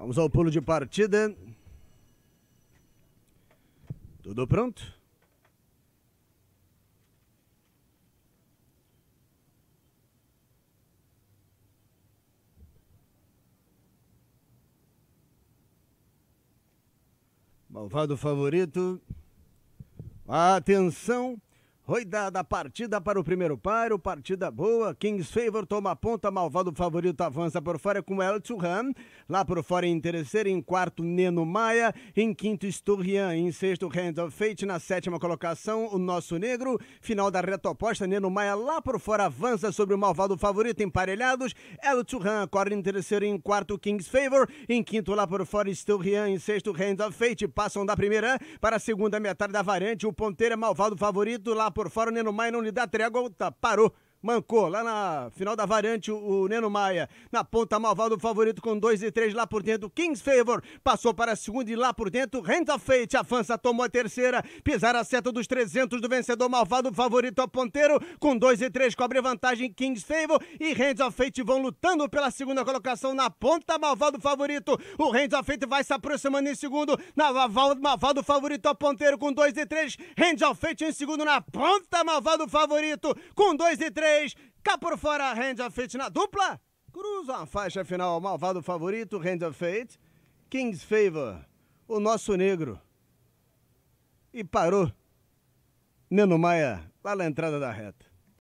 Vamos ao pulo de partida. Tudo pronto? Malvado favorito. Atenção! Roidada, partida para o primeiro paro, partida boa. Kings Favor toma a ponta, malvado favorito avança por fora com El Tsuhan. Lá por fora em terceiro, em quarto, Neno Maia. Em quinto, Sturrian. Em sexto, Hand of Fate. Na sétima colocação, o nosso negro. Final da reta oposta, Neno Maia lá por fora avança sobre o malvado favorito, emparelhados. El Tsuhan corre em terceiro, em quarto, Kings Favor. Em quinto, lá por fora, Sturrian. Em sexto, Hand of Fate. Passam da primeira para a segunda metade da variante. O ponteiro é malvado favorito lá por por fora, o Maia não lhe dá trégua, parou. Mancou, lá na final da variante, o, Neno Maia. Na ponta, Malvado favorito com 2 e 3 lá por dentro. Kings Favor passou para a segunda e lá por dentro. Rent of Fate avança, tomou a terceira. Pisar a seta dos 300 do vencedor Malvado favorito ao ponteiro. Com 2 e 3 cobre vantagem Kings Favor. E Rent of Fate vão lutando pela segunda colocação na ponta. Malvado favorito. O Rent of Fate vai se aproximando em segundo. Na Malvado favorito ao ponteiro com 2 e 3. Rent of Fate em segundo na ponta. Malvado favorito com 2 e 3. 3. Cá por fora, Hand of Fate na dupla. Cruza a faixa final, malvado favorito, Hand of Fate. King's Favor, o nosso negro. E parou. Neno Maia, lá na entrada da reta.